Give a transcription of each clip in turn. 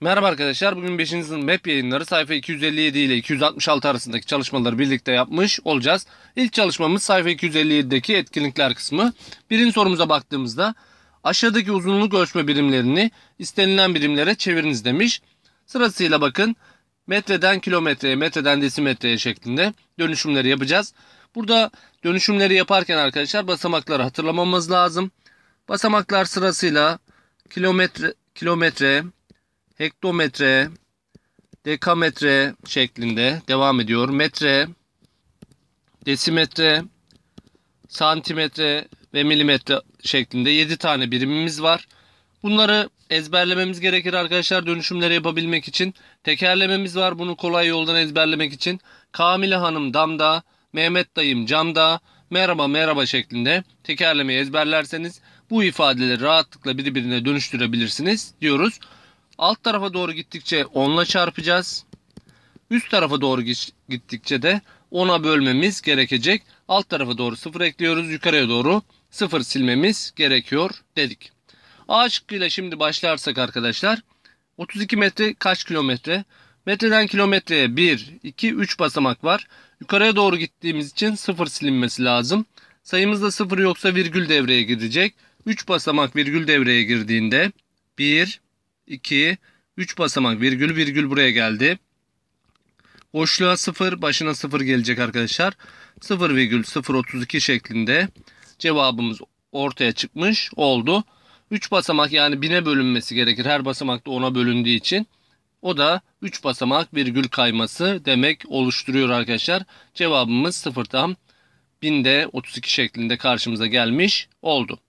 Merhaba arkadaşlar. Bugün 5. sınıf MEP yayınları sayfa 257 ile 266 arasındaki çalışmaları birlikte yapmış olacağız. İlk çalışmamız sayfa 257'deki etkinlikler kısmı. Birinci sorumuza baktığımızda aşağıdaki uzunluk ölçme birimlerini istenilen birimlere çeviriniz demiş. Sırasıyla bakın metreden kilometreye, metreden desimetreye şeklinde dönüşümleri yapacağız. Burada dönüşümleri yaparken arkadaşlar basamakları hatırlamamız lazım. Basamaklar sırasıyla kilometre, kilometre, hektometre, dekametre şeklinde devam ediyor. Metre, desimetre, santimetre ve milimetre şeklinde 7 tane birimimiz var. Bunları ezberlememiz gerekir arkadaşlar dönüşümleri yapabilmek için. Tekerlememiz var bunu kolay yoldan ezberlemek için. Kamile Hanım damda, Mehmet dayım camda, merhaba merhaba şeklinde tekerlemeyi ezberlerseniz bu ifadeleri rahatlıkla birbirine dönüştürebilirsiniz diyoruz. Alt tarafa doğru gittikçe 10 ile çarpacağız. Üst tarafa doğru gittikçe de 10'a bölmemiz gerekecek. Alt tarafa doğru 0 ekliyoruz. Yukarıya doğru 0 silmemiz gerekiyor dedik. A şıkkıyla şimdi başlarsak arkadaşlar. 32 metre kaç kilometre? Metreden kilometreye 1, 2, 3 basamak var. Yukarıya doğru gittiğimiz için 0 silinmesi lazım. Sayımızda 0 yoksa virgül devreye girecek. 3 basamak virgül devreye girdiğinde 1, 2, 3 basamak virgül virgül buraya geldi. Boşluğa 0, başına 0 gelecek arkadaşlar. 0,032 şeklinde cevabımız ortaya çıkmış oldu. 3 basamak yani 1000'e bölünmesi gerekir. Her basamakta 10'a bölündüğü için. O da 3 basamak virgül kayması demek oluşturuyor arkadaşlar. Cevabımız 0 tam 1000'de 32 şeklinde karşımıza gelmiş oldu.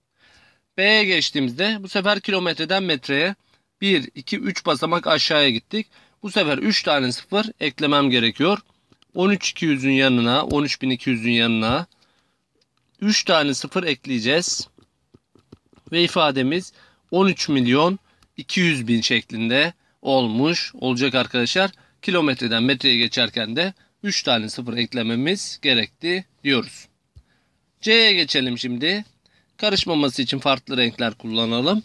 B'ye geçtiğimizde bu sefer kilometreden metreye 1, 2, 3 basamak aşağıya gittik. Bu sefer 3 tane 0 eklemem gerekiyor. 13200'ün yanına 13200'ün yanına 3 tane 0 ekleyeceğiz. Ve ifademiz 13 milyon 200 bin şeklinde olmuş olacak arkadaşlar. Kilometreden metreye geçerken de 3 tane 0 eklememiz gerekti diyoruz. C'ye geçelim şimdi. Karışmaması için farklı renkler kullanalım.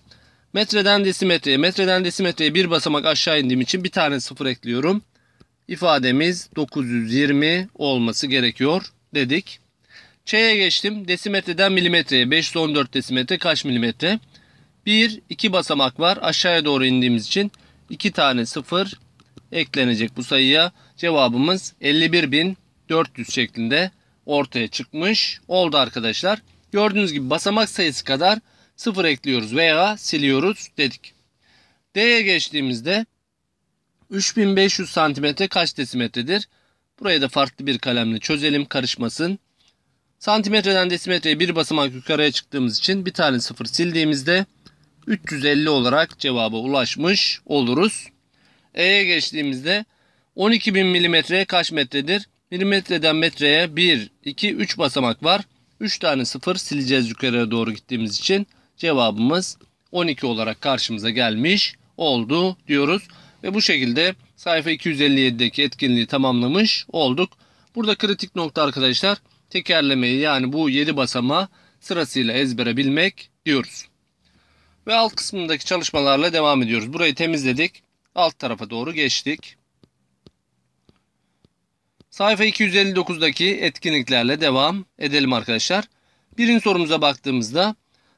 Metreden desimetreye, metreden desimetreye bir basamak aşağı indiğim için bir tane sıfır ekliyorum. İfademiz 920 olması gerekiyor dedik. Ç'ye geçtim. Desimetreden milimetreye 514 desimetre kaç milimetre? 1, 2 basamak var. Aşağıya doğru indiğimiz için 2 tane sıfır eklenecek bu sayıya. Cevabımız 51.400 şeklinde ortaya çıkmış oldu arkadaşlar. Gördüğünüz gibi basamak sayısı kadar sıfır ekliyoruz veya siliyoruz dedik. D'ye geçtiğimizde 3500 santimetre kaç desimetredir? Buraya da farklı bir kalemle çözelim karışmasın. Santimetreden desimetreye bir basamak yukarıya çıktığımız için bir tane sıfır sildiğimizde 350 olarak cevaba ulaşmış oluruz. E'ye geçtiğimizde 12.000 milimetre kaç metredir? Milimetreden metreye 1, 2, 3 basamak var. 3 tane sıfır sileceğiz yukarıya doğru gittiğimiz için cevabımız 12 olarak karşımıza gelmiş oldu diyoruz. Ve bu şekilde sayfa 257'deki etkinliği tamamlamış olduk. Burada kritik nokta arkadaşlar tekerlemeyi yani bu 7 basama sırasıyla ezbere bilmek diyoruz. Ve alt kısmındaki çalışmalarla devam ediyoruz. Burayı temizledik. Alt tarafa doğru geçtik. Sayfa 259'daki etkinliklerle devam edelim arkadaşlar. Birinci sorumuza baktığımızda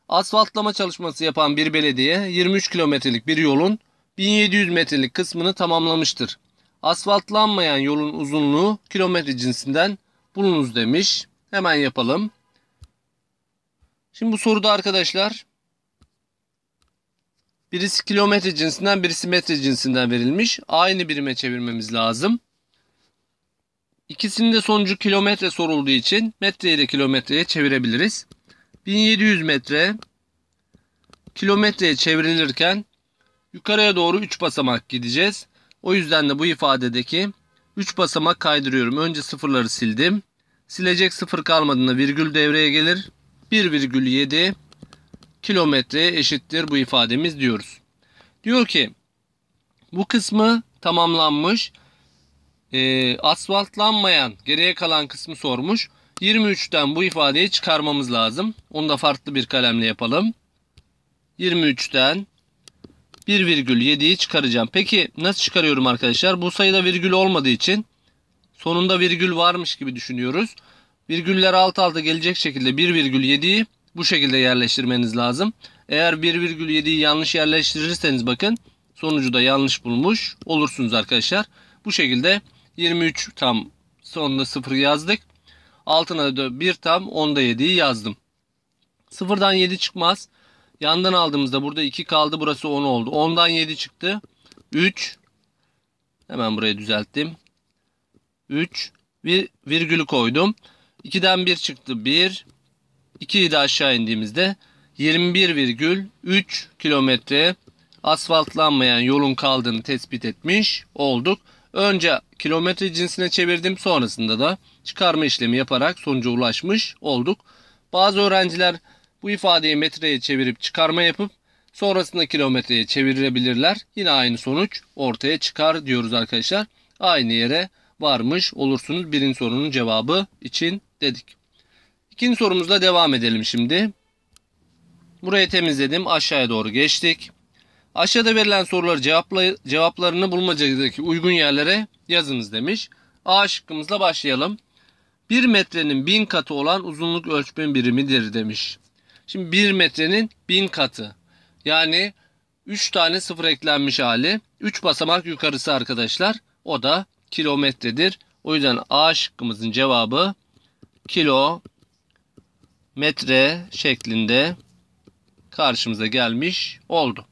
asfaltlama çalışması yapan bir belediye 23 kilometrelik bir yolun 1700 metrelik kısmını tamamlamıştır. Asfaltlanmayan yolun uzunluğu kilometre cinsinden bulunuz demiş. Hemen yapalım. Şimdi bu soruda arkadaşlar birisi kilometre cinsinden birisi metre cinsinden verilmiş. Aynı birime çevirmemiz lazım. İkisinin de sonucu kilometre sorulduğu için metre ile kilometreye çevirebiliriz. 1700 metre kilometreye çevrilirken yukarıya doğru 3 basamak gideceğiz. O yüzden de bu ifadedeki 3 basamak kaydırıyorum. Önce sıfırları sildim. Silecek sıfır kalmadığında virgül devreye gelir. 1,7 kilometreye eşittir bu ifademiz diyoruz. Diyor ki bu kısmı tamamlanmış. E, asfaltlanmayan geriye kalan kısmı sormuş. 23'ten bu ifadeyi çıkarmamız lazım. Onu da farklı bir kalemle yapalım. 23'ten 1,7'yi çıkaracağım. Peki nasıl çıkarıyorum arkadaşlar? Bu sayıda virgül olmadığı için sonunda virgül varmış gibi düşünüyoruz. Virgüller alt alta gelecek şekilde 1,7'yi bu şekilde yerleştirmeniz lazım. Eğer 1,7'yi yanlış yerleştirirseniz bakın sonucu da yanlış bulmuş olursunuz arkadaşlar. Bu şekilde 23 tam sonunda 0 yazdık. Altına da bir tam onda 7'yi yazdım. Sıfırdan 7 çıkmaz. Yandan aldığımızda burada 2 kaldı. Burası 10 oldu. 10'dan 7 çıktı. 3. Hemen burayı düzelttim. 3. Bir virgülü koydum. 2'den 1 çıktı. 1. 2'yi de aşağı indiğimizde 21,3 kilometre asfaltlanmayan yolun kaldığını tespit etmiş olduk. Önce kilometre cinsine çevirdim sonrasında da çıkarma işlemi yaparak sonuca ulaşmış olduk. Bazı öğrenciler bu ifadeyi metreye çevirip çıkarma yapıp sonrasında kilometreye çevirebilirler. Yine aynı sonuç ortaya çıkar diyoruz arkadaşlar. Aynı yere varmış olursunuz birinci sorunun cevabı için dedik. İkinci sorumuzla devam edelim şimdi. Burayı temizledim aşağıya doğru geçtik. Aşağıda verilen soruları cevapla, cevaplarını bulmacadaki uygun yerlere yazınız demiş. A şıkkımızla başlayalım. 1 metrenin 1000 katı olan uzunluk ölçme birimidir demiş. Şimdi 1 metrenin 1000 katı. Yani 3 tane sıfır eklenmiş hali. 3 basamak yukarısı arkadaşlar. O da kilometredir. O yüzden A şıkkımızın cevabı kilo metre şeklinde karşımıza gelmiş oldu.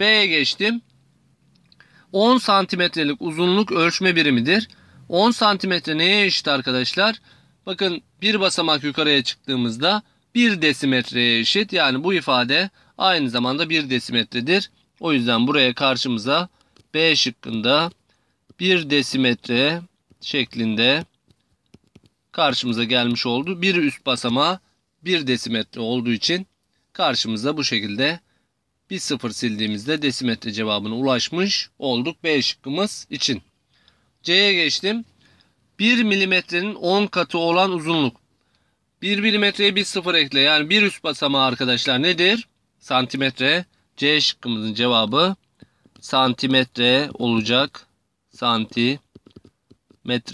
B'ye geçtim. 10 santimetrelik uzunluk ölçme birimidir. 10 santimetre neye eşit arkadaşlar? Bakın bir basamak yukarıya çıktığımızda 1 desimetreye eşit. Yani bu ifade aynı zamanda 1 desimetredir. O yüzden buraya karşımıza B şıkkında 1 desimetre şeklinde karşımıza gelmiş oldu. Bir üst basama 1 desimetre olduğu için karşımıza bu şekilde bir sıfır sildiğimizde desimetre cevabına ulaşmış olduk B şıkkımız için. C'ye geçtim. 1 milimetrenin 10 katı olan uzunluk. 1 milimetreye bir sıfır ekle. Yani bir üst basamağı arkadaşlar nedir? Santimetre. C şıkkımızın cevabı santimetre olacak. Santimetre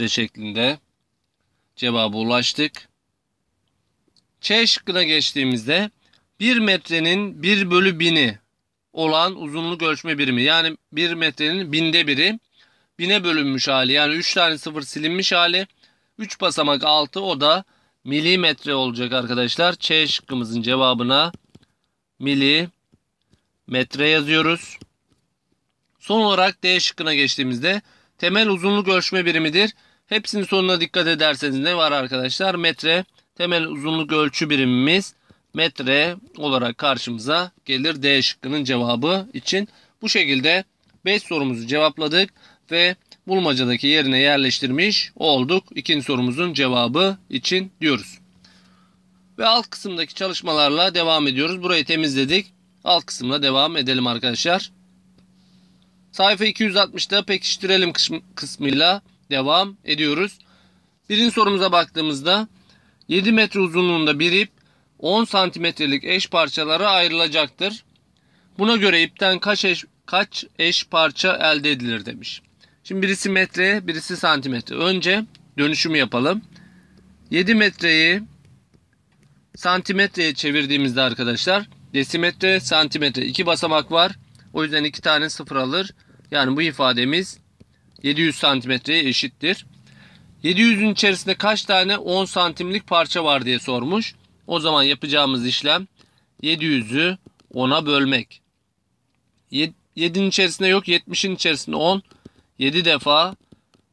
şeklinde Cevabı ulaştık. C şıkkına geçtiğimizde 1 metrenin 1 bölü 1000'i olan uzunluk ölçme birimi. Yani 1 metrenin binde biri bine bölünmüş hali yani 3 tane sıfır silinmiş hali 3 basamak altı o da milimetre olacak arkadaşlar. C şıkkımızın cevabına milimetre yazıyoruz. Son olarak D şıkkına geçtiğimizde temel uzunluk ölçme birimidir. Hepsinin sonuna dikkat ederseniz ne var arkadaşlar? Metre temel uzunluk ölçü birimimiz metre olarak karşımıza gelir. D şıkkının cevabı için bu şekilde 5 sorumuzu cevapladık ve bulmacadaki yerine yerleştirmiş olduk. İkinci sorumuzun cevabı için diyoruz. Ve alt kısımdaki çalışmalarla devam ediyoruz. Burayı temizledik. Alt kısımla devam edelim arkadaşlar. Sayfa 260'da pekiştirelim kısmıyla devam ediyoruz. Birinci sorumuza baktığımızda 7 metre uzunluğunda bir ip 10 santimetrelik eş parçalara ayrılacaktır. Buna göre ipten kaç eş, kaç eş parça elde edilir demiş. Şimdi birisi metre, birisi santimetre. Önce dönüşümü yapalım. 7 metreyi santimetreye çevirdiğimizde arkadaşlar desimetre, santimetre iki basamak var. O yüzden iki tane sıfır alır. Yani bu ifademiz 700 santimetreye eşittir. 700'ün içerisinde kaç tane 10 santimlik parça var diye sormuş. O zaman yapacağımız işlem 700'ü 10'a bölmek. 7'nin içerisinde yok, 70'in içerisinde 10. 7 defa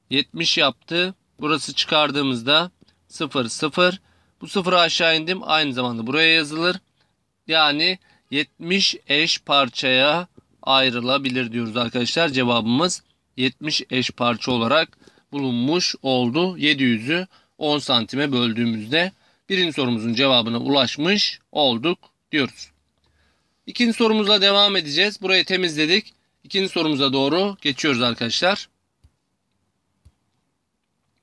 70 yaptı. Burası çıkardığımızda 0 0. Bu 0'ı aşağı indim. Aynı zamanda buraya yazılır. Yani 70 eş parçaya ayrılabilir diyoruz arkadaşlar. Cevabımız 70 eş parça olarak bulunmuş oldu. 700'ü 10 santime böldüğümüzde birinci sorumuzun cevabına ulaşmış olduk diyoruz. İkinci sorumuzla devam edeceğiz. Burayı temizledik. İkinci sorumuza doğru geçiyoruz arkadaşlar.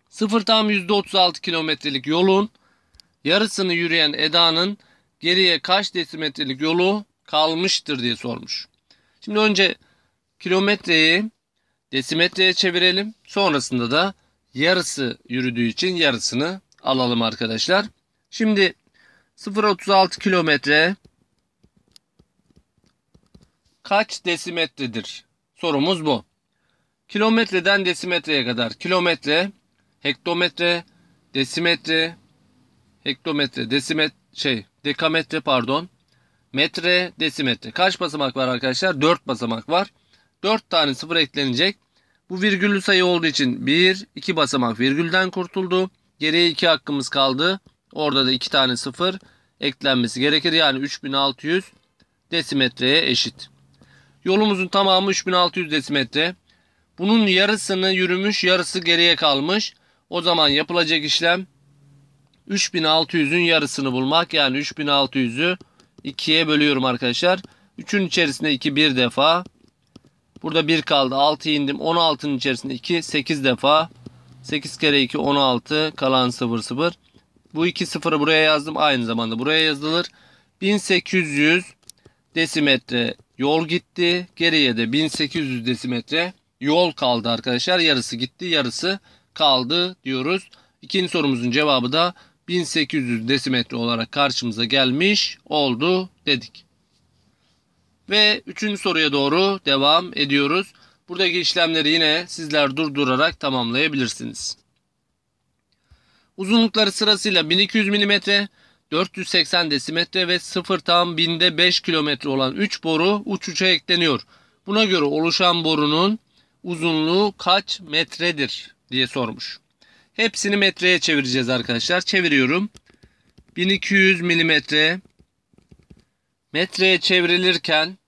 Sıfır tam %36 kilometrelik yolun yarısını yürüyen Eda'nın geriye kaç desimetrelik yolu kalmıştır diye sormuş. Şimdi önce kilometreyi desimetreye çevirelim. Sonrasında da yarısı yürüdüğü için yarısını alalım arkadaşlar. Şimdi 0.36 kilometre kaç desimetredir? Sorumuz bu. Kilometreden desimetreye kadar kilometre, hektometre, desimetre, hektometre, desimet şey, dekametre pardon. Metre, desimetre. Kaç basamak var arkadaşlar? 4 basamak var. 4 tane sıfır eklenecek. Bu virgüllü sayı olduğu için 1, 2 basamak virgülden kurtuldu. Geriye 2 hakkımız kaldı. Orada da 2 tane sıfır eklenmesi gerekir. Yani 3600 desimetreye eşit. Yolumuzun tamamı 3600 desimetre. Bunun yarısını yürümüş, yarısı geriye kalmış. O zaman yapılacak işlem 3600'ün yarısını bulmak. Yani 3600'ü 2'ye bölüyorum arkadaşlar. 3'ün içerisinde 2 bir defa. Burada 1 kaldı. 6 indim. 16'ın içerisinde 2 8 defa. 8 kere 2 16 kalan 0 0. Bu 2 sıfırı buraya yazdım. Aynı zamanda buraya yazılır. 1800 desimetre Yol gitti. Geriye de 1800 desimetre yol kaldı arkadaşlar. Yarısı gitti yarısı kaldı diyoruz. İkinci sorumuzun cevabı da 1800 desimetre olarak karşımıza gelmiş oldu dedik. Ve üçüncü soruya doğru devam ediyoruz. Buradaki işlemleri yine sizler durdurarak tamamlayabilirsiniz. Uzunlukları sırasıyla 1200 milimetre, 480 desimetre ve 0 tam binde 5 kilometre olan 3 boru uç uça ekleniyor. Buna göre oluşan borunun uzunluğu kaç metredir diye sormuş. Hepsini metreye çevireceğiz arkadaşlar. Çeviriyorum. 1200 milimetre metreye çevrilirken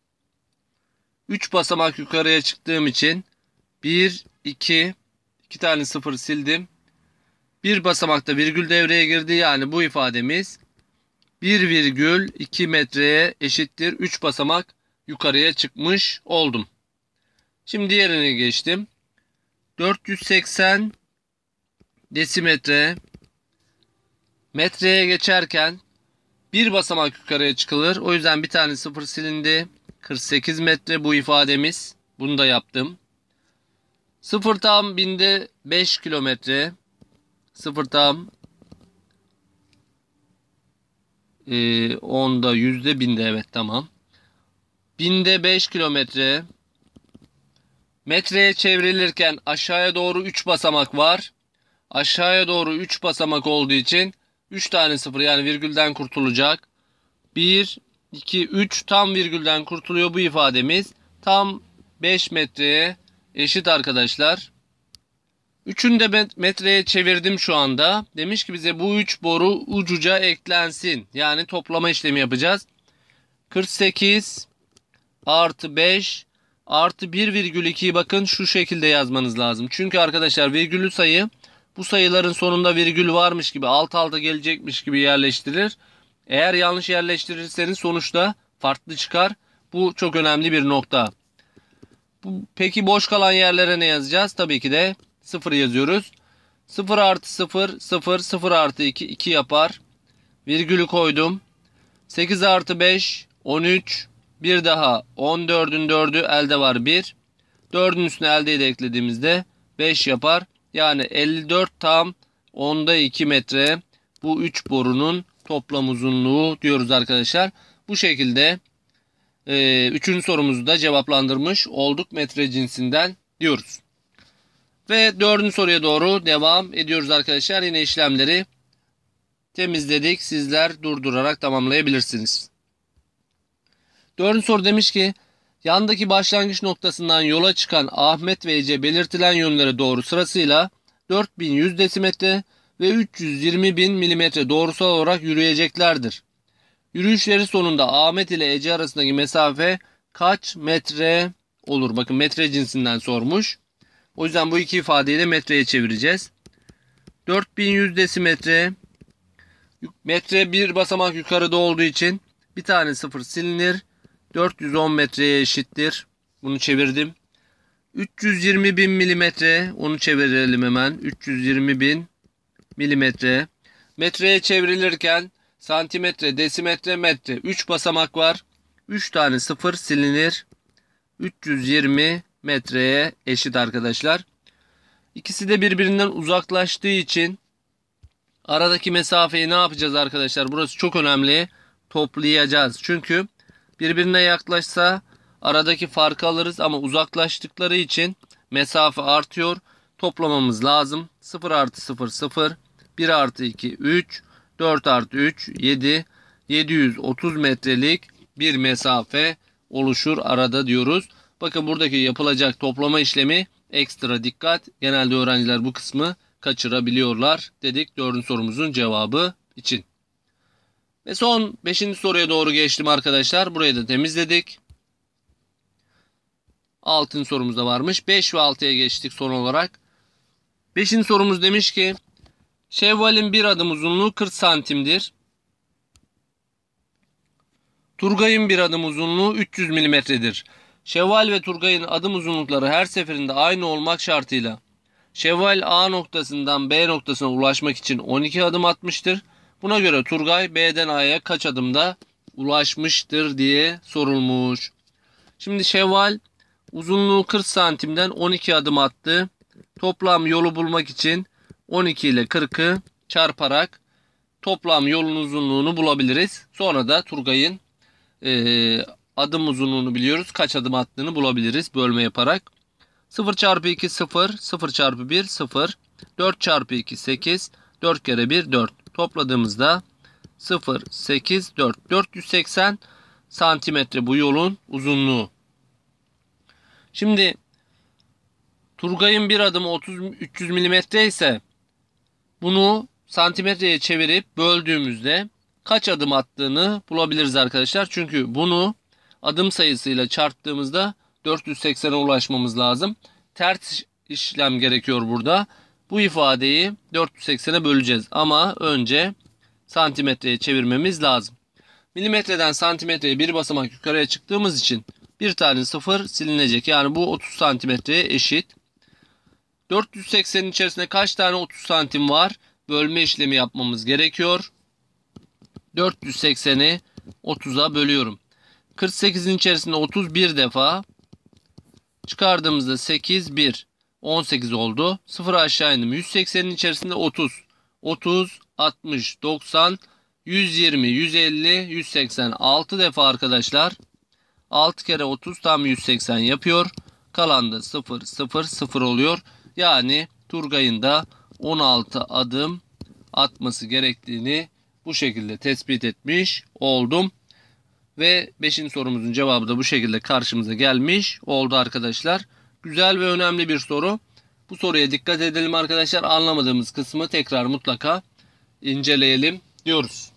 3 basamak yukarıya çıktığım için 1, 2, 2 tane sıfır sildim. Bir basamakta virgül devreye girdi yani bu ifademiz 1,2 metreye eşittir 3 basamak yukarıya çıkmış oldum. Şimdi diğerine geçtim. 480 desimetre metreye geçerken bir basamak yukarıya çıkılır. O yüzden bir tane sıfır silindi. 48 metre bu ifademiz. Bunu da yaptım. Sıfır tam binde 5 kilometre. Sıfır tam Ee, onda yüzde binde evet tamam. Binde 5 kilometre. Metreye çevrilirken aşağıya doğru 3 basamak var. Aşağıya doğru 3 basamak olduğu için 3 tane sıfır yani virgülden kurtulacak. 1, 2, 3 tam virgülden kurtuluyor bu ifademiz. Tam 5 metreye eşit arkadaşlar. Üçünü de metreye çevirdim şu anda. Demiş ki bize bu üç boru ucuca eklensin. Yani toplama işlemi yapacağız. 48 artı 5 artı 1,2'yi bakın şu şekilde yazmanız lazım. Çünkü arkadaşlar virgülü sayı bu sayıların sonunda virgül varmış gibi alt alta gelecekmiş gibi yerleştirilir. Eğer yanlış yerleştirirseniz sonuçta farklı çıkar. Bu çok önemli bir nokta. Peki boş kalan yerlere ne yazacağız? Tabii ki de 0 yazıyoruz. 0 artı 0 0 0 artı 2 2 yapar. Virgülü koydum. 8 artı 5 13 bir daha 14'ün 4'ü elde var 1. 4'ün üstüne eldeyi de eklediğimizde 5 yapar. Yani 54 tam 10'da 2 metre bu 3 borunun toplam uzunluğu diyoruz arkadaşlar. Bu şekilde 3. E, sorumuzu da cevaplandırmış olduk metre cinsinden diyoruz. Ve dördüncü soruya doğru devam ediyoruz arkadaşlar. Yine işlemleri temizledik. Sizler durdurarak tamamlayabilirsiniz. Dördüncü soru demiş ki yandaki başlangıç noktasından yola çıkan Ahmet ve Ece belirtilen yönlere doğru sırasıyla 4100 desimetre ve 320.000 milimetre doğrusal olarak yürüyeceklerdir. Yürüyüşleri sonunda Ahmet ile Ece arasındaki mesafe kaç metre olur? Bakın metre cinsinden sormuş. O yüzden bu iki ifadeyi de metreye çevireceğiz. 4100 desimetre metre bir basamak yukarıda olduğu için bir tane sıfır silinir. 410 metreye eşittir. Bunu çevirdim. 320.000 milimetre. Onu çevirelim hemen. 320.000 milimetre. Metreye çevrilirken santimetre, desimetre, metre. 3 basamak var. 3 tane sıfır silinir. 320 metreye eşit arkadaşlar. İkisi de birbirinden uzaklaştığı için aradaki mesafeyi ne yapacağız arkadaşlar? Burası çok önemli. Toplayacağız. Çünkü birbirine yaklaşsa aradaki farkı alırız ama uzaklaştıkları için mesafe artıyor. Toplamamız lazım. 0 artı 0 0 1 artı 2 3 4 artı 3 7 730 metrelik bir mesafe oluşur arada diyoruz. Bakın buradaki yapılacak toplama işlemi ekstra dikkat. Genelde öğrenciler bu kısmı kaçırabiliyorlar dedik dördüncü sorumuzun cevabı için. Ve son beşinci soruya doğru geçtim arkadaşlar. Burayı da temizledik. Altıncı sorumuzda varmış. 5 ve 6'ya geçtik son olarak. Beşinci sorumuz demiş ki Şevval'in bir adım uzunluğu 40 santimdir. Turgay'ın bir adım uzunluğu 300 milimetredir. Şevval ve Turgay'ın adım uzunlukları her seferinde aynı olmak şartıyla Şevval A noktasından B noktasına ulaşmak için 12 adım atmıştır. Buna göre Turgay B'den A'ya kaç adımda ulaşmıştır diye sorulmuş. Şimdi Şevval uzunluğu 40 santimden 12 adım attı. Toplam yolu bulmak için 12 ile 40'ı çarparak toplam yolun uzunluğunu bulabiliriz. Sonra da Turgay'ın e, adım uzunluğunu biliyoruz. Kaç adım attığını bulabiliriz bölme yaparak. 0 çarpı 2 0, 0 çarpı 1 0, 4 çarpı 2 8, 4 kere 1 4. Topladığımızda 0, 8, 4, 480 santimetre bu yolun uzunluğu. Şimdi Turgay'ın bir adımı 30 300 milimetre ise bunu santimetreye çevirip böldüğümüzde kaç adım attığını bulabiliriz arkadaşlar. Çünkü bunu adım sayısıyla çarptığımızda 480'e ulaşmamız lazım. Ters işlem gerekiyor burada. Bu ifadeyi 480'e böleceğiz ama önce santimetreye çevirmemiz lazım. Milimetreden santimetreye bir basamak yukarıya çıktığımız için bir tane sıfır silinecek. Yani bu 30 santimetreye eşit. 480'in içerisinde kaç tane 30 santim var? Bölme işlemi yapmamız gerekiyor. 480'i 30'a bölüyorum. 48'in içerisinde 31 defa çıkardığımızda 8 1 18 oldu. 0 aşağı indim. 180'in içerisinde 30. 30 60 90 120 150 180 6 defa arkadaşlar. 6 kere 30 tam 180 yapıyor. Kalan da 0 0 0 oluyor. Yani Turgay'ın da 16 adım atması gerektiğini bu şekilde tespit etmiş oldum. Ve 5. sorumuzun cevabı da bu şekilde karşımıza gelmiş oldu arkadaşlar. Güzel ve önemli bir soru. Bu soruya dikkat edelim arkadaşlar. Anlamadığımız kısmı tekrar mutlaka inceleyelim diyoruz.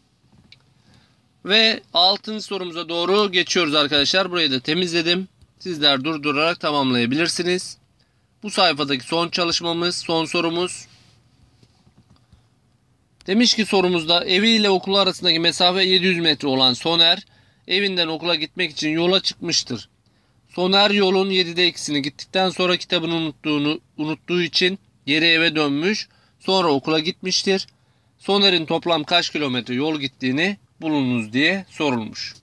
Ve 6. sorumuza doğru geçiyoruz arkadaşlar. Burayı da temizledim. Sizler durdurarak tamamlayabilirsiniz. Bu sayfadaki son çalışmamız, son sorumuz. Demiş ki sorumuzda evi ile okulu arasındaki mesafe 700 metre olan Soner evinden okula gitmek için yola çıkmıştır. Soner yolun 7'de ikisini gittikten sonra kitabını unuttuğunu unuttuğu için geri eve dönmüş, sonra okula gitmiştir. Soner'in toplam kaç kilometre yol gittiğini bulunuz diye sorulmuş.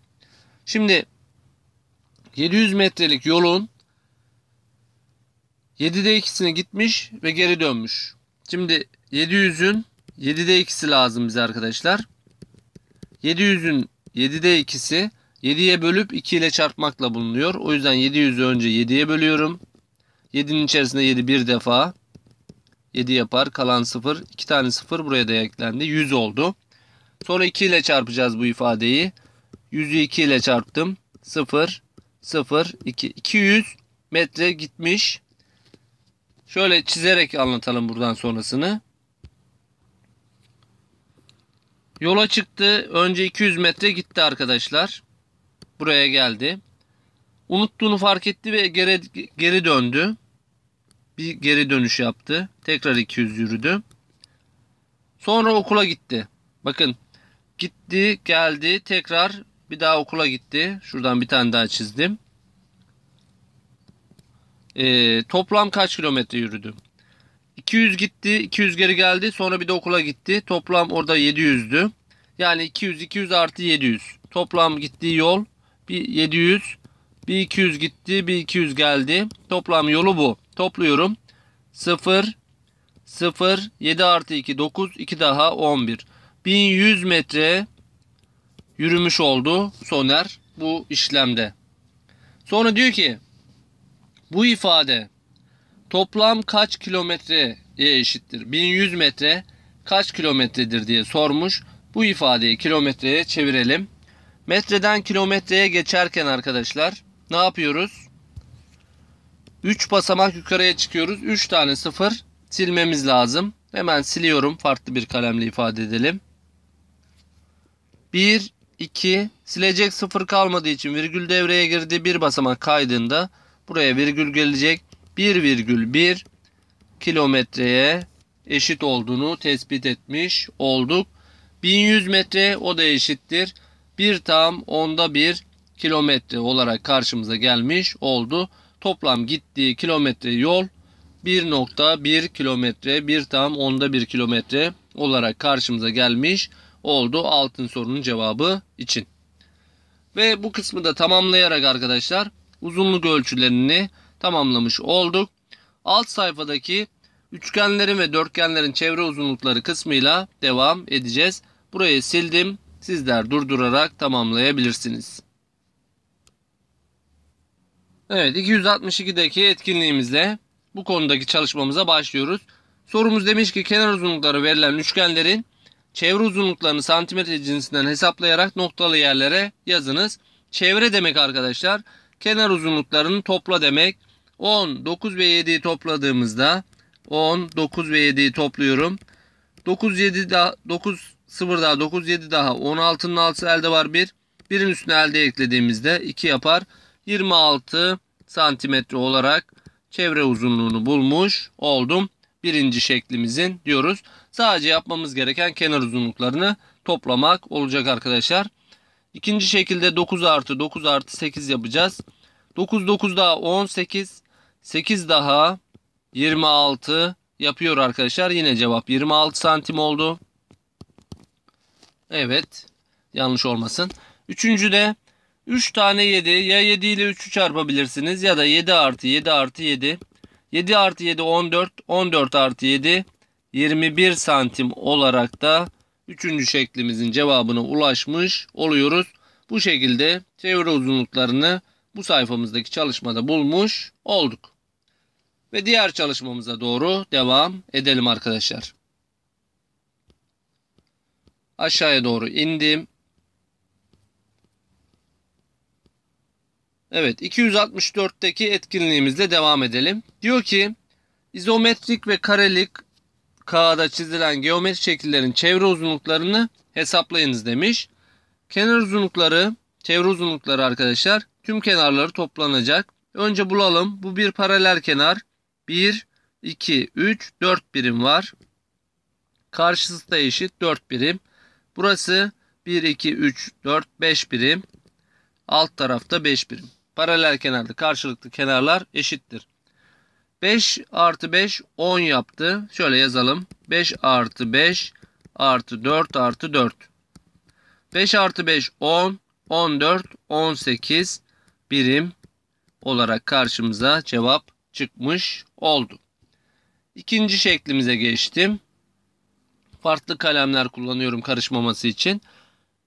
Şimdi 700 metrelik yolun 7'de ikisini gitmiş ve geri dönmüş. Şimdi 700'ün 7'de ikisi lazım bize arkadaşlar. 700'ün 7'de ikisi 7'ye bölüp 2 ile çarpmakla bulunuyor. O yüzden 700'ü önce 7'ye bölüyorum. 7'nin içerisinde 7 bir defa. 7 yapar. Kalan 0. 2 tane 0 buraya da eklendi. 100 oldu. Sonra 2 ile çarpacağız bu ifadeyi. 100'ü 2 ile çarptım. 0, 0, 2. 200 metre gitmiş. Şöyle çizerek anlatalım buradan sonrasını. Yola çıktı. Önce 200 metre gitti arkadaşlar. Buraya geldi. Unuttuğunu fark etti ve geri, geri döndü. Bir geri dönüş yaptı. Tekrar 200 yürüdü. Sonra okula gitti. Bakın gitti geldi tekrar bir daha okula gitti. Şuradan bir tane daha çizdim. Ee, toplam kaç kilometre yürüdüm? 200 gitti, 200 geri geldi. Sonra bir de okula gitti. Toplam orada 700'dü. Yani 200, 200 artı 700. Toplam gittiği yol bir 700, bir 200 gitti, bir 200 geldi. Toplam yolu bu. Topluyorum. 0, 0, 7 artı 2, 9, 2 daha 11. 1100 metre yürümüş oldu Soner bu işlemde. Sonra diyor ki bu ifade toplam kaç kilometreye eşittir? 1100 metre kaç kilometredir diye sormuş. Bu ifadeyi kilometreye çevirelim. Metreden kilometreye geçerken arkadaşlar ne yapıyoruz? 3 basamak yukarıya çıkıyoruz. 3 tane sıfır silmemiz lazım. Hemen siliyorum. Farklı bir kalemle ifade edelim. 1, 2, silecek sıfır kalmadığı için virgül devreye girdi. 1 basamak kaydığında buraya virgül gelecek. 1,1 kilometreye eşit olduğunu tespit etmiş olduk. 1100 metre o da eşittir. 1 tam onda 1 kilometre olarak karşımıza gelmiş oldu. Toplam gittiği kilometre yol 1.1 kilometre 1 tam onda 1 kilometre olarak karşımıza gelmiş oldu altın sorunun cevabı için. Ve bu kısmı da tamamlayarak arkadaşlar uzunluk ölçülerini tamamlamış olduk. Alt sayfadaki üçgenlerin ve dörtgenlerin çevre uzunlukları kısmıyla devam edeceğiz. Burayı sildim. Sizler durdurarak tamamlayabilirsiniz. Evet 262'deki etkinliğimizle bu konudaki çalışmamıza başlıyoruz. Sorumuz demiş ki kenar uzunlukları verilen üçgenlerin çevre uzunluklarını santimetre cinsinden hesaplayarak noktalı yerlere yazınız. Çevre demek arkadaşlar kenar uzunluklarını topla demek. 10, 9 ve 7'yi topladığımızda 10, 9 ve 7'yi topluyorum. 9, 7 daha, 9, 0 daha, 9, 7 daha, 16'nın 6'sı elde var 1. Bir. 1'in üstüne elde eklediğimizde 2 yapar. 26 santimetre olarak çevre uzunluğunu bulmuş oldum. Birinci şeklimizin diyoruz. Sadece yapmamız gereken kenar uzunluklarını toplamak olacak arkadaşlar. İkinci şekilde 9 artı 9 artı 8 yapacağız. 9 9 daha 18 8 daha 26 yapıyor arkadaşlar. Yine cevap 26 santim oldu. Evet. Yanlış olmasın. Üçüncü de 3 tane 7 ya 7 ile 3'ü çarpabilirsiniz ya da 7 artı 7 artı 7. 7 artı 7 14. 14 artı 7 21 santim olarak da 3. şeklimizin cevabına ulaşmış oluyoruz. Bu şekilde çevre uzunluklarını bu sayfamızdaki çalışmada bulmuş olduk. Ve diğer çalışmamıza doğru devam edelim arkadaşlar. Aşağıya doğru indim. Evet 264'teki etkinliğimizle devam edelim. Diyor ki izometrik ve karelik kağıda çizilen geometri şekillerin çevre uzunluklarını hesaplayınız demiş. Kenar uzunlukları Çevre uzunlukları arkadaşlar. Tüm kenarları toplanacak. Önce bulalım. Bu bir paralel kenar. 1, 2, 3, 4 birim var. Karşısı da eşit 4 birim. Burası 1, 2, 3, 4, 5 birim. Alt tarafta 5 birim. Paralel kenarda karşılıklı kenarlar eşittir. 5 artı 5 10 yaptı. Şöyle yazalım. 5 artı 5 artı 4 artı 4. 5 artı 5 10. 14, 18 birim olarak karşımıza cevap çıkmış oldu. İkinci şeklimize geçtim. Farklı kalemler kullanıyorum karışmaması için.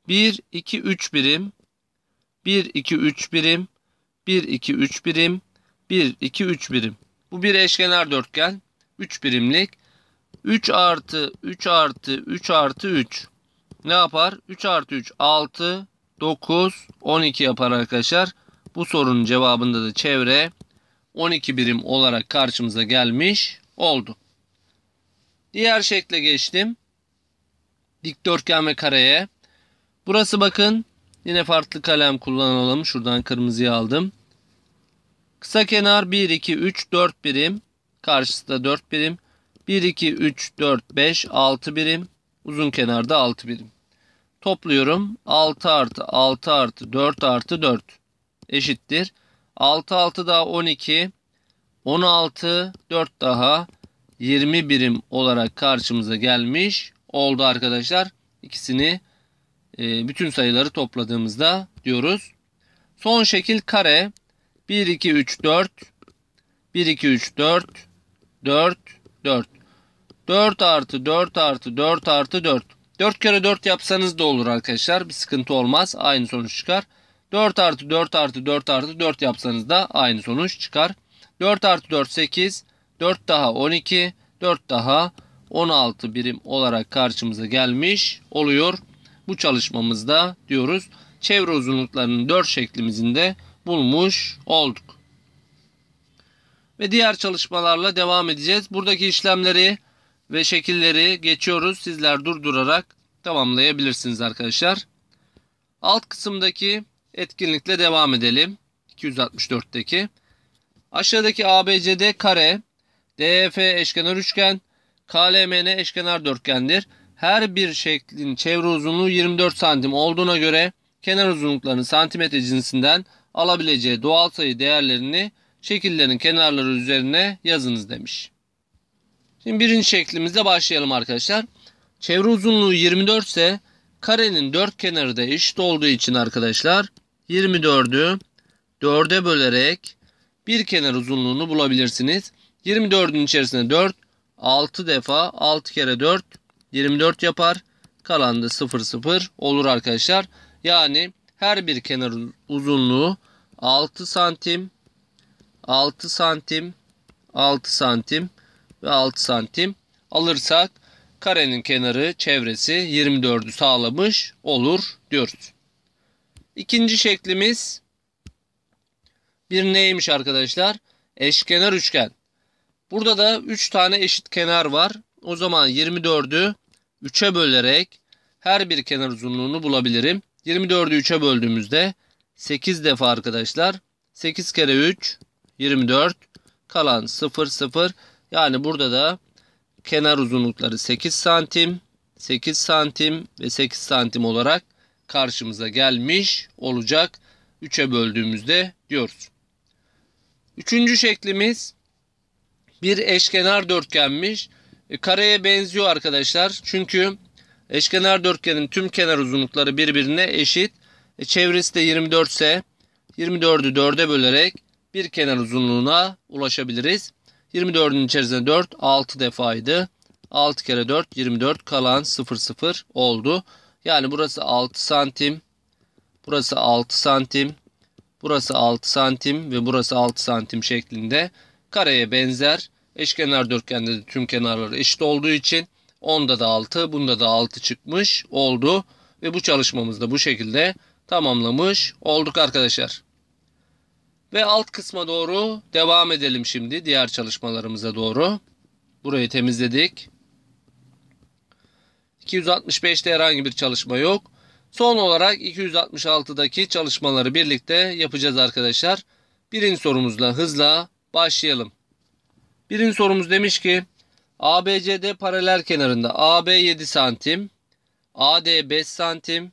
1, 2, 3 birim. 1, 2, 3 birim. 1, 2, 3 birim. 1, 2, 3 birim. Bu bir eşkenar dörtgen. 3 birimlik. 3 artı 3 artı 3 artı 3. Ne yapar? 3 artı 3 6. 9, 12 yapar arkadaşlar. Bu sorunun cevabında da çevre 12 birim olarak karşımıza gelmiş oldu. Diğer şekle geçtim. Dikdörtgen ve kareye. Burası bakın yine farklı kalem kullanalım. Şuradan kırmızıyı aldım. Kısa kenar 1, 2, 3, 4 birim. Karşısı da 4 birim. 1, 2, 3, 4, 5, 6 birim. Uzun kenarda 6 birim. Topluyorum. 6 artı 6 artı 4 artı 4 eşittir. 6 6 daha 12. 16 4 daha 20 birim olarak karşımıza gelmiş oldu arkadaşlar. İkisini e, bütün sayıları topladığımızda diyoruz. Son şekil kare. 1 2 3 4 1 2 3 4 4 4 4 artı 4 artı 4 artı 4 4 kere 4 yapsanız da olur arkadaşlar. Bir sıkıntı olmaz. Aynı sonuç çıkar. 4 artı 4 artı 4 artı 4 yapsanız da aynı sonuç çıkar. 4 artı 4 8. 4 daha 12. 4 daha 16 birim olarak karşımıza gelmiş oluyor. Bu çalışmamızda diyoruz çevre uzunluklarının 4 şeklimizin de bulmuş olduk. Ve diğer çalışmalarla devam edeceğiz. Buradaki işlemleri ve şekilleri geçiyoruz. Sizler durdurarak tamamlayabilirsiniz arkadaşlar. Alt kısımdaki etkinlikle devam edelim. 264'teki. Aşağıdaki ABCD kare, DEF eşkenar üçgen, KLMN eşkenar dörtgendir. Her bir şeklin çevre uzunluğu 24 santim olduğuna göre kenar uzunluklarını santimetre cinsinden alabileceği doğal sayı değerlerini şekillerin kenarları üzerine yazınız demiş. Şimdi birinci şeklimizde başlayalım arkadaşlar. Çevre uzunluğu 24 ise karenin dört kenarı da eşit olduğu için arkadaşlar 24'ü 4'e bölerek bir kenar uzunluğunu bulabilirsiniz. 24'ün içerisinde 4 6 defa 6 kere 4 24 yapar. Kalan da 0 0 olur arkadaşlar. Yani her bir kenar uzunluğu 6 santim 6 santim 6 santim ve 6 santim alırsak karenin kenarı çevresi 24'ü sağlamış olur diyoruz. İkinci şeklimiz bir neymiş arkadaşlar? Eşkenar üçgen. Burada da 3 tane eşit kenar var. O zaman 24'ü 3'e bölerek her bir kenar uzunluğunu bulabilirim. 24'ü 3'e böldüğümüzde 8 defa arkadaşlar. 8 kere 3 24 kalan 0 0 yani burada da kenar uzunlukları 8 santim, 8 santim ve 8 santim olarak karşımıza gelmiş olacak. 3'e böldüğümüzde diyoruz. Üçüncü şeklimiz bir eşkenar dörtgenmiş. E, kareye benziyor arkadaşlar. Çünkü eşkenar dörtgenin tüm kenar uzunlukları birbirine eşit. E, çevresi de 24 ise 24'ü 4'e bölerek bir kenar uzunluğuna ulaşabiliriz. 24'ün içerisinde 4 6 defaydı. 6 kere 4 24 kalan 0 0 oldu. Yani burası 6 santim. Burası 6 santim. Burası 6 santim ve burası 6 santim şeklinde kareye benzer. Eşkenar dörtgende de tüm kenarları eşit olduğu için onda da 6, bunda da 6 çıkmış oldu. Ve bu çalışmamızda bu şekilde tamamlamış olduk arkadaşlar. Ve alt kısma doğru devam edelim şimdi diğer çalışmalarımıza doğru. Burayı temizledik. 265'te herhangi bir çalışma yok. Son olarak 266'daki çalışmaları birlikte yapacağız arkadaşlar. Birinci sorumuzla hızla başlayalım. Birinci sorumuz demiş ki ABCD paralel kenarında AB 7 santim, AD 5 santim,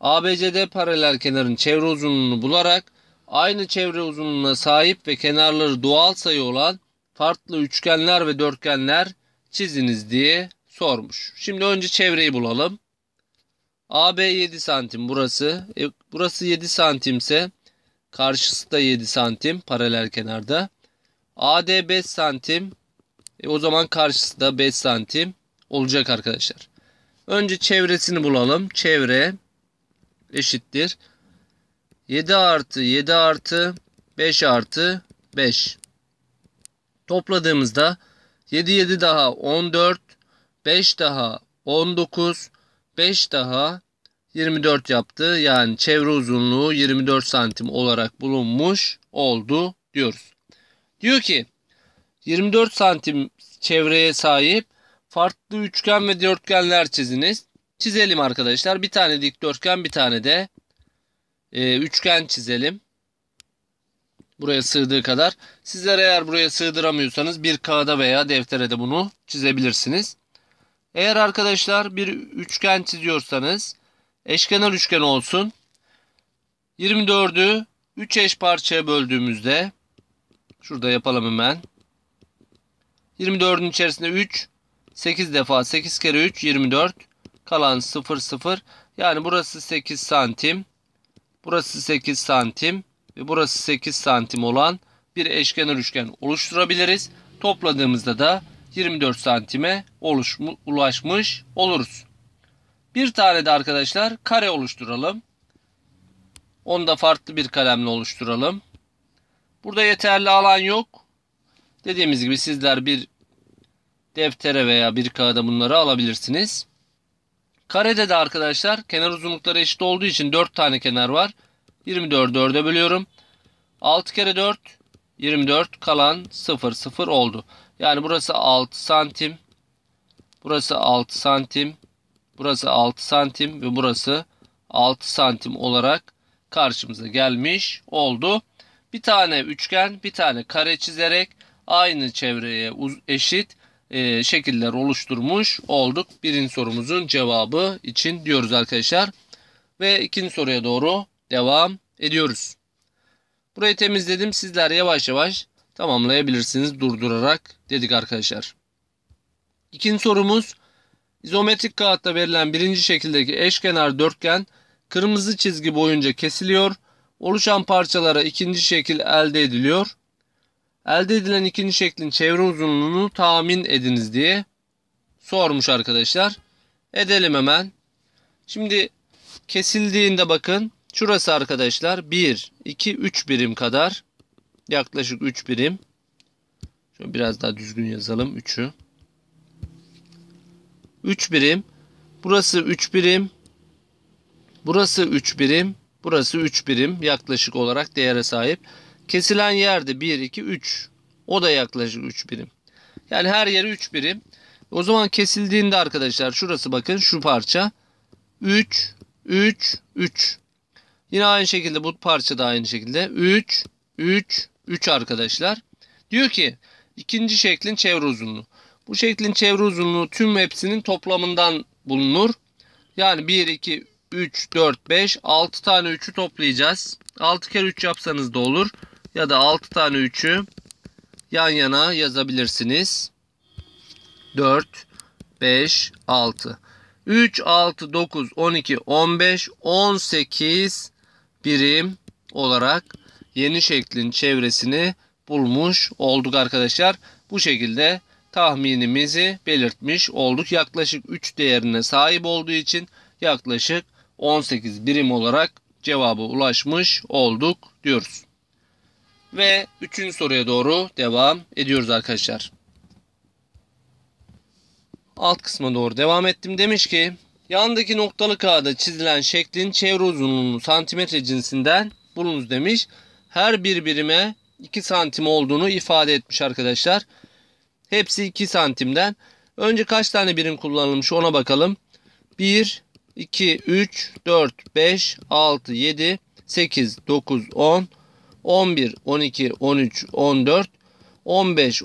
ABCD paralel kenarın çevre uzunluğunu bularak aynı çevre uzunluğuna sahip ve kenarları doğal sayı olan farklı üçgenler ve dörtgenler çiziniz diye sormuş. Şimdi önce çevreyi bulalım. AB 7 santim burası. E, burası 7 santimse karşısı da 7 santim paralel kenarda. AD 5 santim. E, o zaman karşısı da 5 santim olacak arkadaşlar. Önce çevresini bulalım. Çevre eşittir. 7 artı 7 artı 5 artı 5. Topladığımızda 7 7 daha 14, 5 daha 19, 5 daha 24 yaptı. Yani çevre uzunluğu 24 santim olarak bulunmuş oldu diyoruz. Diyor ki 24 santim çevreye sahip farklı üçgen ve dörtgenler çiziniz. Çizelim arkadaşlar. Bir tane dikdörtgen bir tane de e, üçgen çizelim. Buraya sığdığı kadar. Sizler eğer buraya sığdıramıyorsanız bir kağıda veya deftere de bunu çizebilirsiniz. Eğer arkadaşlar bir üçgen çiziyorsanız eşkenar üçgen olsun. 24'ü 3 eş parçaya böldüğümüzde şurada yapalım hemen. 24'ün içerisinde 3 8 defa 8 kere 3 24 kalan 0 0 yani burası 8 santim burası 8 santim ve burası 8 santim olan bir eşkenar üçgen oluşturabiliriz. Topladığımızda da 24 santime ulaşmış oluruz. Bir tane de arkadaşlar kare oluşturalım. Onu da farklı bir kalemle oluşturalım. Burada yeterli alan yok. Dediğimiz gibi sizler bir deftere veya bir kağıda bunları alabilirsiniz. Karede de arkadaşlar kenar uzunlukları eşit olduğu için 4 tane kenar var. 24'ü 4'e bölüyorum. 6 kere 4 24 kalan 0 0 oldu. Yani burası 6 santim. Burası 6 santim. Burası 6 santim ve burası 6 santim olarak karşımıza gelmiş oldu. Bir tane üçgen bir tane kare çizerek aynı çevreye eşit e, şekiller oluşturmuş olduk. Birinci sorumuzun cevabı için diyoruz arkadaşlar. Ve ikinci soruya doğru devam ediyoruz. Burayı temizledim. Sizler yavaş yavaş tamamlayabilirsiniz durdurarak dedik arkadaşlar. İkinci sorumuz izometrik kağıtta verilen birinci şekildeki eşkenar dörtgen kırmızı çizgi boyunca kesiliyor. Oluşan parçalara ikinci şekil elde ediliyor. Elde edilen ikinci şeklin çevre uzunluğunu tahmin ediniz diye sormuş arkadaşlar. Edelim hemen. Şimdi kesildiğinde bakın şurası arkadaşlar 1, 2, 3 birim kadar. Yaklaşık 3 birim. Şöyle biraz daha düzgün yazalım 3'ü. 3 birim. Burası 3 birim. Burası 3 birim. Burası 3 birim yaklaşık olarak değere sahip. Kesilen yerde 1, 2, 3. O da yaklaşık 3 birim. Yani her yeri 3 birim. O zaman kesildiğinde arkadaşlar şurası bakın şu parça. 3, 3, 3. Yine aynı şekilde bu parça da aynı şekilde. 3, 3, 3 arkadaşlar. Diyor ki ikinci şeklin çevre uzunluğu. Bu şeklin çevre uzunluğu tüm hepsinin toplamından bulunur. Yani 1, 2, 3, 4, 5, 6 tane 3'ü toplayacağız. 6 kere 3 yapsanız da olur ya da 6 tane 3'ü yan yana yazabilirsiniz. 4, 5, 6. 3, 6, 9, 12, 15, 18 birim olarak yeni şeklin çevresini bulmuş olduk arkadaşlar. Bu şekilde tahminimizi belirtmiş olduk. Yaklaşık 3 değerine sahip olduğu için yaklaşık 18 birim olarak cevaba ulaşmış olduk diyoruz. Ve üçüncü soruya doğru devam ediyoruz arkadaşlar. Alt kısma doğru devam ettim. Demiş ki yandaki noktalı kağıda çizilen şeklin çevre uzunluğunu santimetre cinsinden bulunuz demiş. Her bir birime 2 santim olduğunu ifade etmiş arkadaşlar. Hepsi 2 santimden. Önce kaç tane birim kullanılmış ona bakalım. 1, 2, 3, 4, 5, 6, 7, 8, 9, 10, 11, 12, 13, 14, 15, 16,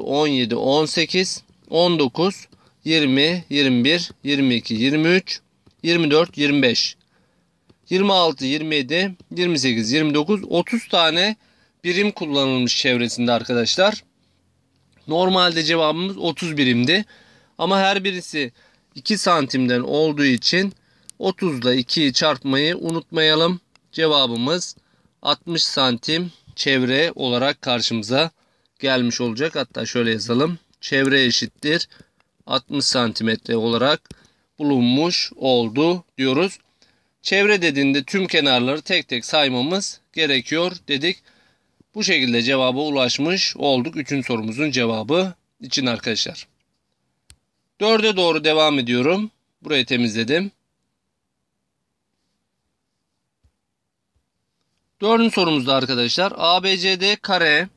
17, 18, 19, 20, 21, 22, 23, 24, 25, 26, 27, 28, 29, 30 tane birim kullanılmış çevresinde arkadaşlar. Normalde cevabımız 30 birimdi. Ama her birisi 2 santimden olduğu için 30 ile 2'yi çarpmayı unutmayalım. Cevabımız 60 santim çevre olarak karşımıza gelmiş olacak. Hatta şöyle yazalım. Çevre eşittir 60 santimetre olarak bulunmuş oldu diyoruz. Çevre dediğinde tüm kenarları tek tek saymamız gerekiyor dedik. Bu şekilde cevaba ulaşmış olduk. Üçüncü sorumuzun cevabı için arkadaşlar. Dörde doğru devam ediyorum. Burayı temizledim. Dördüncü sorumuzda arkadaşlar ABCD kare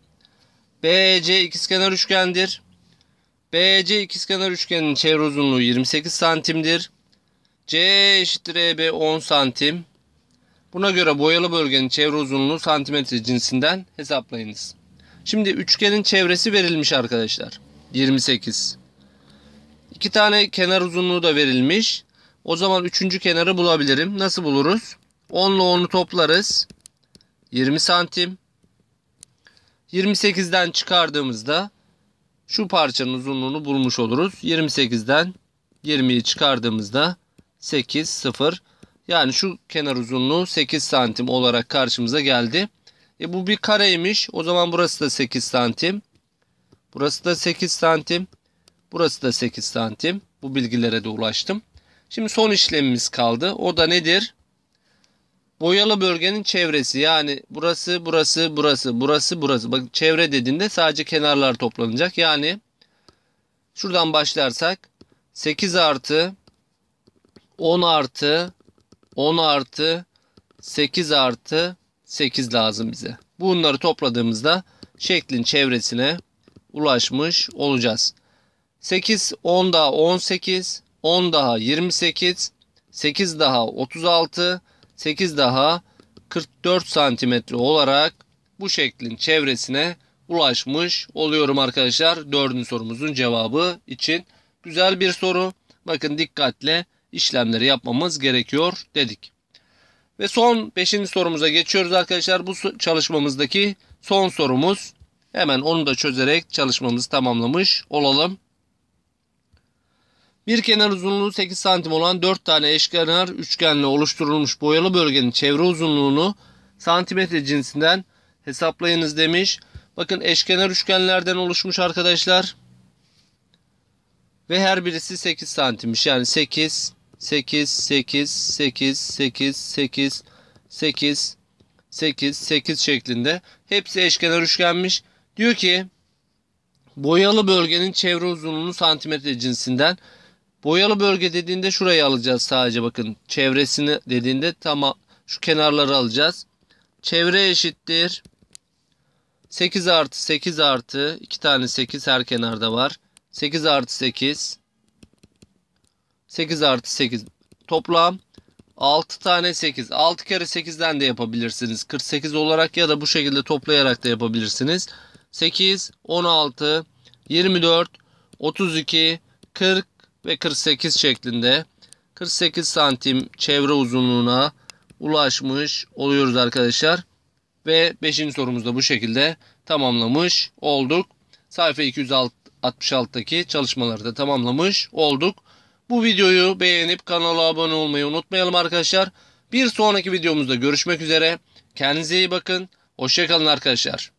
BC ikizkenar üçgendir. BC ikizkenar üçgenin çevre uzunluğu 28 santimdir. C eşittir EB 10 santim. Buna göre boyalı bölgenin çevre uzunluğu santimetre cinsinden hesaplayınız. Şimdi üçgenin çevresi verilmiş arkadaşlar. 28. İki tane kenar uzunluğu da verilmiş. O zaman üçüncü kenarı bulabilirim. Nasıl buluruz? 10 ile 10'u toplarız. 20 santim. 28'den çıkardığımızda şu parçanın uzunluğunu bulmuş oluruz. 28'den 20'yi çıkardığımızda 8, 0. Yani şu kenar uzunluğu 8 santim olarak karşımıza geldi. E bu bir kareymiş. O zaman burası da 8 santim. Burası da 8 santim. Burası da 8 santim. Bu bilgilere de ulaştım. Şimdi son işlemimiz kaldı. O da nedir? boyalı bölgenin çevresi yani burası burası burası burası burası. Bakın çevre dediğinde sadece kenarlar toplanacak. Yani şuradan başlarsak 8 artı 10 artı 10 artı 8 artı 8 lazım bize. Bunları topladığımızda şeklin çevresine ulaşmış olacağız. 8 10 daha 18 10 daha 28 8 daha 36 8 daha 44 santimetre olarak bu şeklin çevresine ulaşmış oluyorum arkadaşlar. Dördüncü sorumuzun cevabı için güzel bir soru. Bakın dikkatle işlemleri yapmamız gerekiyor dedik. Ve son 5. sorumuza geçiyoruz arkadaşlar. Bu çalışmamızdaki son sorumuz. Hemen onu da çözerek çalışmamızı tamamlamış olalım. Bir kenar uzunluğu 8 santim olan 4 tane eşkenar üçgenle oluşturulmuş boyalı bölgenin çevre uzunluğunu santimetre cinsinden hesaplayınız demiş. Bakın eşkenar üçgenlerden oluşmuş arkadaşlar. Ve her birisi 8 santimmiş. Yani 8, 8, 8, 8, 8, 8, 8, 8, 8 şeklinde. Hepsi eşkenar üçgenmiş. Diyor ki boyalı bölgenin çevre uzunluğunu santimetre cinsinden Boyalı bölge dediğinde şurayı alacağız sadece bakın. Çevresini dediğinde tamam şu kenarları alacağız. Çevre eşittir. 8 artı 8 artı 2 tane 8 her kenarda var. 8 artı 8. 8 artı 8. Toplam 6 tane 8. 6 kere 8'den de yapabilirsiniz. 48 olarak ya da bu şekilde toplayarak da yapabilirsiniz. 8, 16, 24, 32, 40, ve 48 şeklinde 48 santim çevre uzunluğuna ulaşmış oluyoruz arkadaşlar. Ve 5. sorumuzda bu şekilde tamamlamış olduk. Sayfa 266'daki çalışmaları da tamamlamış olduk. Bu videoyu beğenip kanala abone olmayı unutmayalım arkadaşlar. Bir sonraki videomuzda görüşmek üzere. Kendinize iyi bakın. Hoşçakalın arkadaşlar.